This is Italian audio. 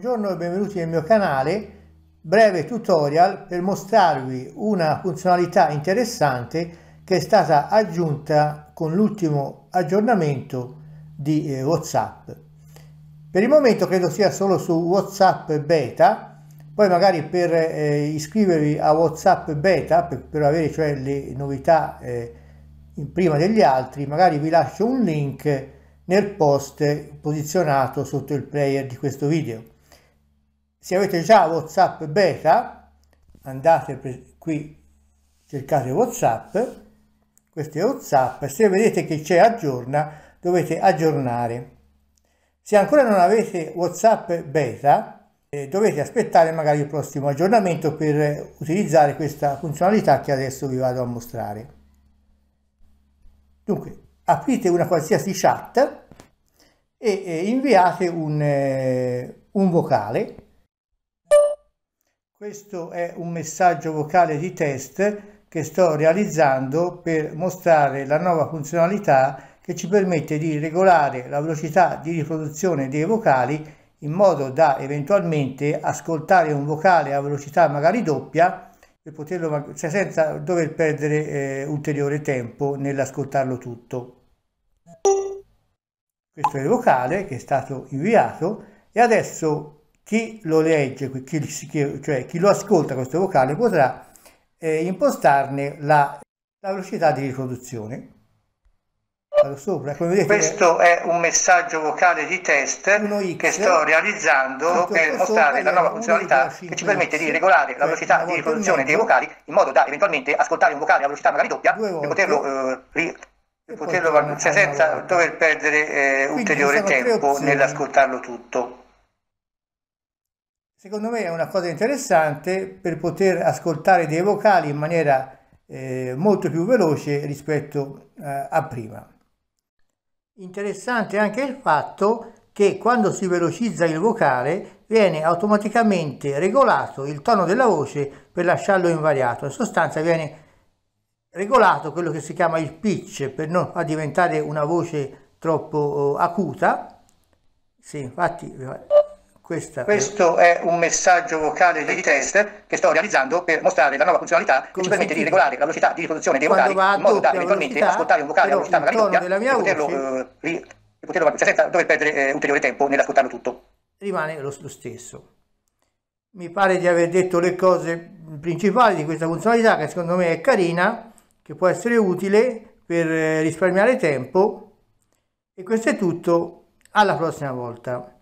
Buongiorno e benvenuti nel mio canale, breve tutorial per mostrarvi una funzionalità interessante che è stata aggiunta con l'ultimo aggiornamento di eh, Whatsapp. Per il momento credo sia solo su Whatsapp Beta, poi magari per eh, iscrivervi a Whatsapp Beta, per, per avere cioè le novità eh, prima degli altri, magari vi lascio un link nel post posizionato sotto il player di questo video se avete già WhatsApp beta, andate qui, cercate WhatsApp, questo è WhatsApp, se vedete che c'è aggiorna, dovete aggiornare. Se ancora non avete WhatsApp beta, eh, dovete aspettare magari il prossimo aggiornamento per utilizzare questa funzionalità che adesso vi vado a mostrare. Dunque, aprite una qualsiasi chat e eh, inviate un, eh, un vocale questo è un messaggio vocale di test che sto realizzando per mostrare la nuova funzionalità che ci permette di regolare la velocità di riproduzione dei vocali in modo da eventualmente ascoltare un vocale a velocità magari doppia per poterlo, cioè senza dover perdere eh, ulteriore tempo nell'ascoltarlo tutto. Questo è il vocale che è stato inviato e adesso chi lo legge, chi, cioè chi lo ascolta questo vocale potrà eh, impostarne la, la, velocità di riproduzione. Sopra, vedete, questo è un messaggio vocale di test che sto realizzando per mostrare la nuova funzionalità che ci permette di regolare la cioè, velocità di riproduzione dei vocali in modo da eventualmente ascoltare un vocale a velocità magari doppia e poterlo eh, ri poterlo valutare senza dover perdere eh, ulteriore tempo nell'ascoltarlo tutto. Secondo me è una cosa interessante per poter ascoltare dei vocali in maniera eh, molto più veloce rispetto eh, a prima. Interessante anche il fatto che quando si velocizza il vocale viene automaticamente regolato il tono della voce per lasciarlo invariato. In sostanza viene regolato quello che si chiama il pitch per non far diventare una voce troppo eh, acuta. Sì, infatti eh, questa... Questo è un messaggio vocale di test che sto realizzando per mostrare la nuova funzionalità Come che ci permette sentite? di regolare la velocità di riproduzione dei vocali in modo da eventualmente ascoltare un vocale a velocità magari doppia e poterlo, voce... uh, eh, e poterlo cioè senza dover perdere eh, ulteriore tempo nell'ascoltarlo tutto. Rimane lo, lo stesso. Mi pare di aver detto le cose principali di questa funzionalità che secondo me è carina, che può essere utile per eh, risparmiare tempo e questo è tutto, alla prossima volta.